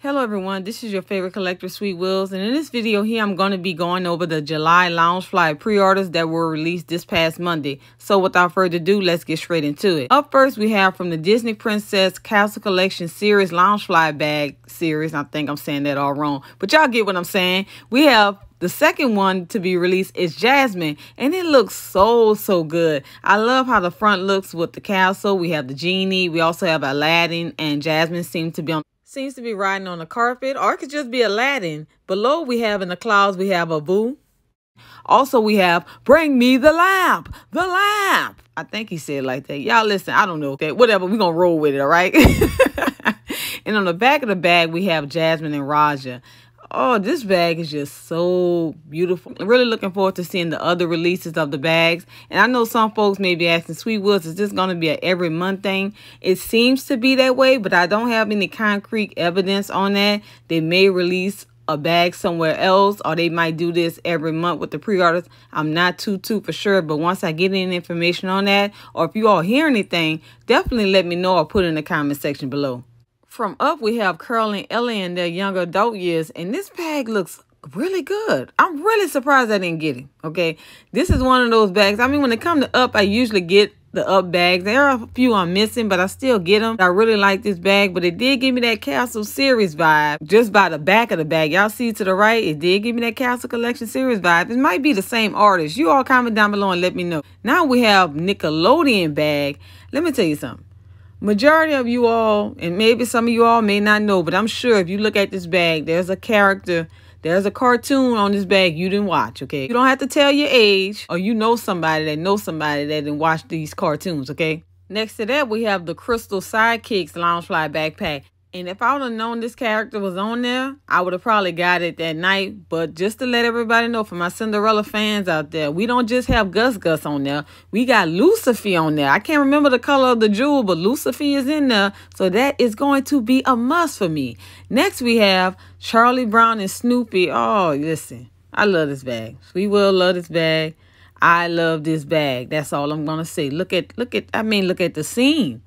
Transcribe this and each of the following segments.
Hello everyone, this is your favorite collector, Sweet Wills, and in this video here, I'm going to be going over the July Loungefly pre-orders that were released this past Monday. So without further ado, let's get straight into it. Up first, we have from the Disney Princess Castle Collection Series Loungefly Bag Series. I think I'm saying that all wrong, but y'all get what I'm saying. We have the second one to be released is Jasmine, and it looks so, so good. I love how the front looks with the castle. We have the genie. We also have Aladdin, and Jasmine seems to be on seems to be riding on a carpet, or it could just be Aladdin. Below we have in the clouds, we have Abu. Also, we have Bring Me the Lamp, the Lamp. I think he said like that. Y'all listen, I don't know that. Whatever, we going to roll with it, all right? and on the back of the bag, we have Jasmine and Raja. Oh, this bag is just so beautiful. I'm really looking forward to seeing the other releases of the bags. And I know some folks may be asking, Sweet Woods, is this going to be an every month thing? It seems to be that way, but I don't have any concrete evidence on that. They may release a bag somewhere else or they might do this every month with the pre-orders i'm not too too for sure but once i get any information on that or if you all hear anything definitely let me know or put in the comment section below from Up, we have Curly and Ellie in their young adult years, and this bag looks really good. I'm really surprised I didn't get it, okay? This is one of those bags. I mean, when it comes to Up, I usually get the Up bags. There are a few I'm missing, but I still get them. I really like this bag, but it did give me that Castle Series vibe just by the back of the bag. Y'all see to the right, it did give me that Castle Collection Series vibe. It might be the same artist. You all comment down below and let me know. Now we have Nickelodeon bag. Let me tell you something majority of you all, and maybe some of you all may not know, but I'm sure if you look at this bag, there's a character, there's a cartoon on this bag you didn't watch, okay? You don't have to tell your age or you know somebody that knows somebody that didn't watch these cartoons, okay? Next to that, we have the Crystal Sidekicks Loungefly Backpack. And if I would have known this character was on there, I would have probably got it that night. But just to let everybody know, for my Cinderella fans out there, we don't just have Gus Gus on there. We got Lucifer on there. I can't remember the color of the jewel, but Lucifer is in there. So that is going to be a must for me. Next, we have Charlie Brown and Snoopy. Oh, listen, I love this bag. We will love this bag. I love this bag. That's all I'm going to say. Look at, look at, I mean, look at the scene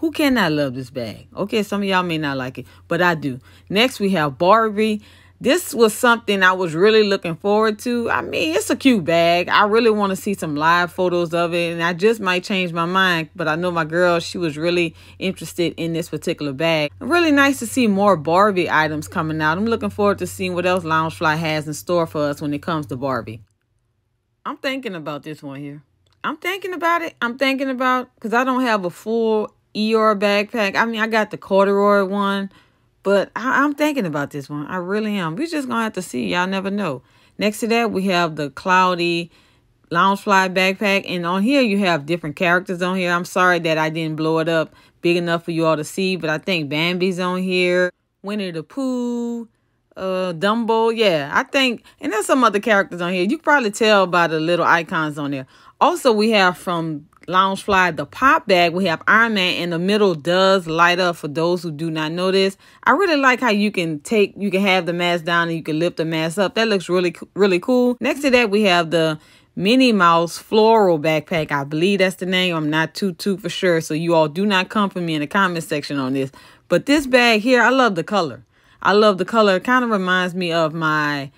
who cannot love this bag? Okay, some of y'all may not like it, but I do. Next, we have Barbie. This was something I was really looking forward to. I mean, it's a cute bag. I really want to see some live photos of it, and I just might change my mind, but I know my girl, she was really interested in this particular bag. Really nice to see more Barbie items coming out. I'm looking forward to seeing what else Loungefly has in store for us when it comes to Barbie. I'm thinking about this one here. I'm thinking about it. I'm thinking about because I don't have a full Eeyore backpack. I mean, I got the corduroy one, but I, am thinking about this one. I really am. We're just going to have to see. Y'all never know. Next to that, we have the cloudy loungefly backpack. And on here, you have different characters on here. I'm sorry that I didn't blow it up big enough for you all to see, but I think Bambi's on here. Winnie the Pooh, uh, Dumbo. Yeah, I think, and there's some other characters on here. You probably tell by the little icons on there. Also, we have from Lounge fly the pop bag, we have Iron Man, and the middle does light up for those who do not know this. I really like how you can take, you can have the mask down and you can lift the mask up. That looks really, really cool. Next to that, we have the Minnie Mouse floral backpack. I believe that's the name. I'm not too, too for sure. So you all do not come for me in the comment section on this. But this bag here, I love the color. I love the color. It kind of reminds me of my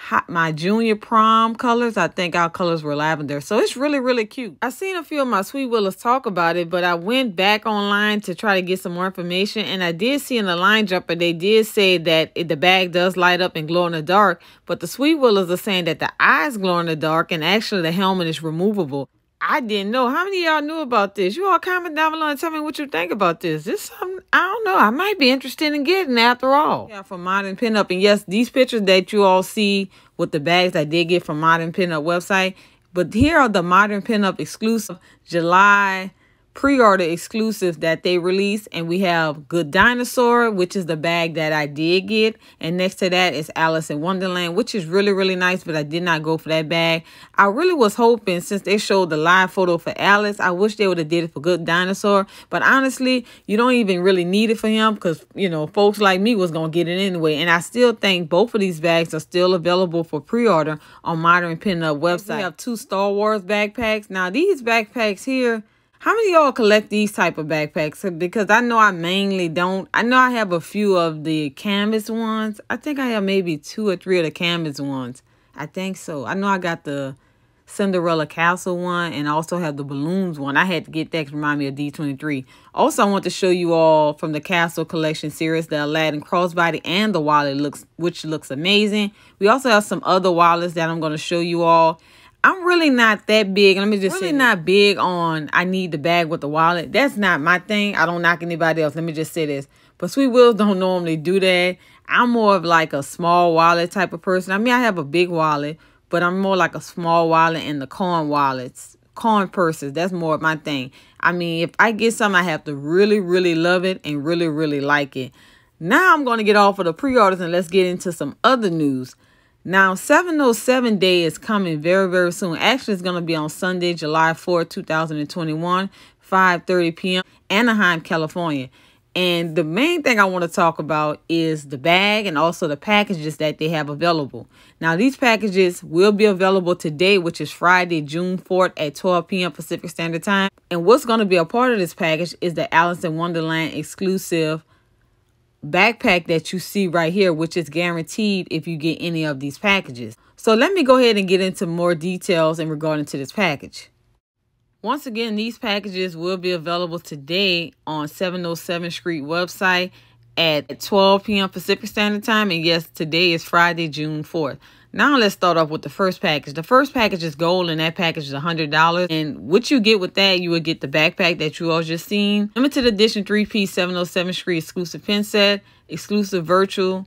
hot, my junior prom colors. I think our colors were lavender. So it's really, really cute. I have seen a few of my sweet willows talk about it, but I went back online to try to get some more information. And I did see in the line jumper, they did say that it, the bag does light up and glow in the dark. But the sweet willows are saying that the eyes glow in the dark and actually the helmet is removable. I didn't know. How many y'all knew about this? You all comment down below and tell me what you think about this. This something I don't know. I might be interested in getting after all. Yeah, from Modern Pinup. And yes, these pictures that you all see with the bags I did get from Modern Pinup website. But here are the Modern Pinup exclusive July pre-order exclusive that they released and we have good dinosaur which is the bag that i did get and next to that is alice in wonderland which is really really nice but i did not go for that bag i really was hoping since they showed the live photo for alice i wish they would have did it for good dinosaur but honestly you don't even really need it for him because you know folks like me was gonna get it anyway and i still think both of these bags are still available for pre-order on modern pinup website we have two star wars backpacks now these backpacks here how many y'all collect these type of backpacks? Because I know I mainly don't. I know I have a few of the canvas ones. I think I have maybe two or three of the canvas ones. I think so. I know I got the Cinderella Castle one and also have the balloons one. I had to get that to remind me of D23. Also, I want to show you all from the Castle Collection series the Aladdin crossbody and the wallet looks, which looks amazing. We also have some other wallets that I'm going to show you all. I'm really not that big. Let me just really say, not big on I need the bag with the wallet. That's not my thing. I don't knock anybody else. Let me just say this. But Sweet Wills don't normally do that. I'm more of like a small wallet type of person. I mean, I have a big wallet, but I'm more like a small wallet and the coin wallets, coin purses. That's more of my thing. I mean, if I get something, I have to really, really love it and really, really like it. Now I'm going to get off of the pre-orders and let's get into some other news. Now, 707 Day is coming very, very soon. Actually, it's going to be on Sunday, July 4, 2021, 5.30 p.m., Anaheim, California. And the main thing I want to talk about is the bag and also the packages that they have available. Now, these packages will be available today, which is Friday, June 4th at 12 p.m. Pacific Standard Time. And what's going to be a part of this package is the Alice in Wonderland exclusive backpack that you see right here, which is guaranteed if you get any of these packages. So let me go ahead and get into more details in regarding to this package. Once again, these packages will be available today on 707 Street website at 12 p.m. Pacific Standard Time. And yes, today is Friday, June 4th. Now let's start off with the first package. The first package is gold and that package is $100. And what you get with that, you would get the backpack that you all just seen. Limited edition 3-piece 707 Street exclusive pin set, exclusive virtual,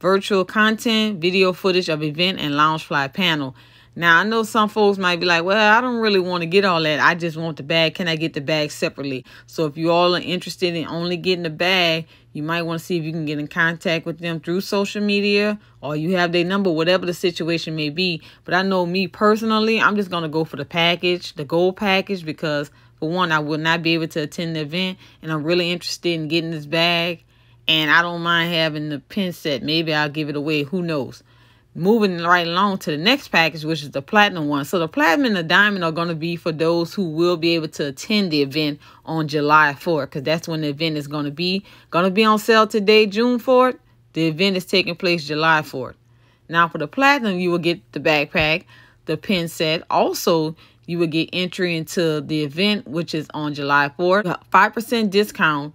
virtual content, video footage of event, and lounge fly panel. Now, I know some folks might be like, well, I don't really want to get all that. I just want the bag. Can I get the bag separately? So, if you all are interested in only getting the bag, you might want to see if you can get in contact with them through social media or you have their number, whatever the situation may be. But I know me personally, I'm just going to go for the package, the gold package, because for one, I will not be able to attend the event and I'm really interested in getting this bag. And I don't mind having the pin set. Maybe I'll give it away. Who knows? moving right along to the next package, which is the platinum one. So the platinum and the diamond are going to be for those who will be able to attend the event on July 4th, because that's when the event is going to be. Going to be on sale today, June 4th. The event is taking place July 4th. Now for the platinum, you will get the backpack, the pin set. Also, you will get entry into the event, which is on July 4th. 5% discount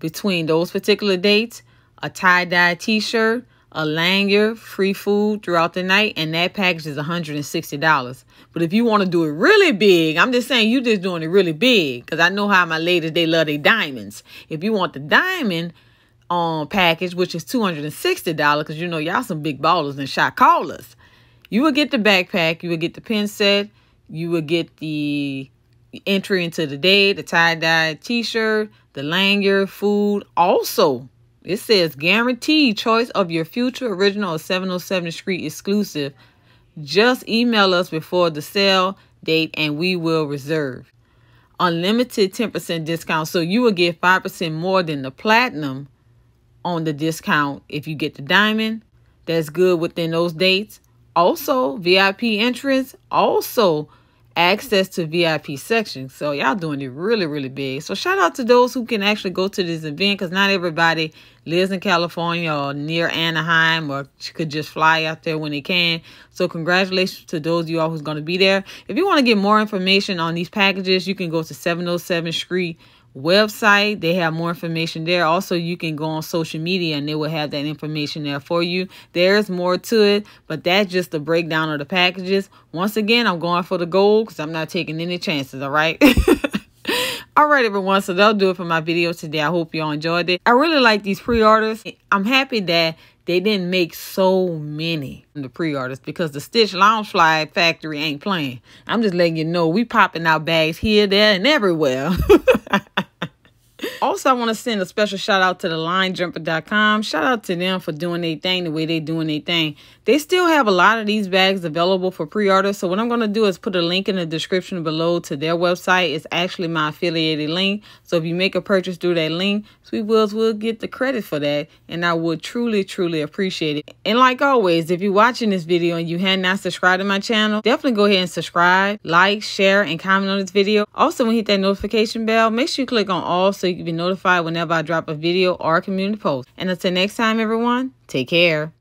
between those particular dates, a tie-dye t-shirt, a lanyard, free food throughout the night, and that package is $160. But if you want to do it really big, I'm just saying you just doing it really big because I know how my ladies, they love their diamonds. If you want the diamond um, package, which is $260 because you know y'all some big ballers and shot callers, you will get the backpack, you will get the pin set, you will get the entry into the day, the tie-dye t-shirt, the lanyard, food, also it says guaranteed choice of your future original 707 Street exclusive. Just email us before the sale date and we will reserve. Unlimited 10% discount. So you will get 5% more than the platinum on the discount if you get the diamond. That's good within those dates. Also, VIP entrance also access to VIP section. So y'all doing it really, really big. So shout out to those who can actually go to this event because not everybody lives in California or near Anaheim or could just fly out there when they can. So congratulations to those you all who's going to be there. If you want to get more information on these packages, you can go to 707 Street website. They have more information there. Also, you can go on social media and they will have that information there for you. There's more to it, but that's just the breakdown of the packages. Once again, I'm going for the gold because I'm not taking any chances, all right? all right everyone so that'll do it for my video today i hope y'all enjoyed it i really like these pre-orders i'm happy that they didn't make so many in the pre-orders because the Stitch Loungefly factory ain't playing. I'm just letting you know we popping out bags here, there, and everywhere. Also, I want to send a special shout out to the linejumper.com. Shout out to them for doing their thing the way they doing their thing. They still have a lot of these bags available for pre-order. So what I'm going to do is put a link in the description below to their website. It's actually my affiliated link. So if you make a purchase through that link, Sweet Wills will get the credit for that. And I would truly, truly appreciate it. And like always, if you're watching this video and you have not subscribed to my channel, definitely go ahead and subscribe, like, share, and comment on this video. Also, when you hit that notification bell, make sure you click on all so you can be notified whenever I drop a video or a community post. And until next time, everyone, take care.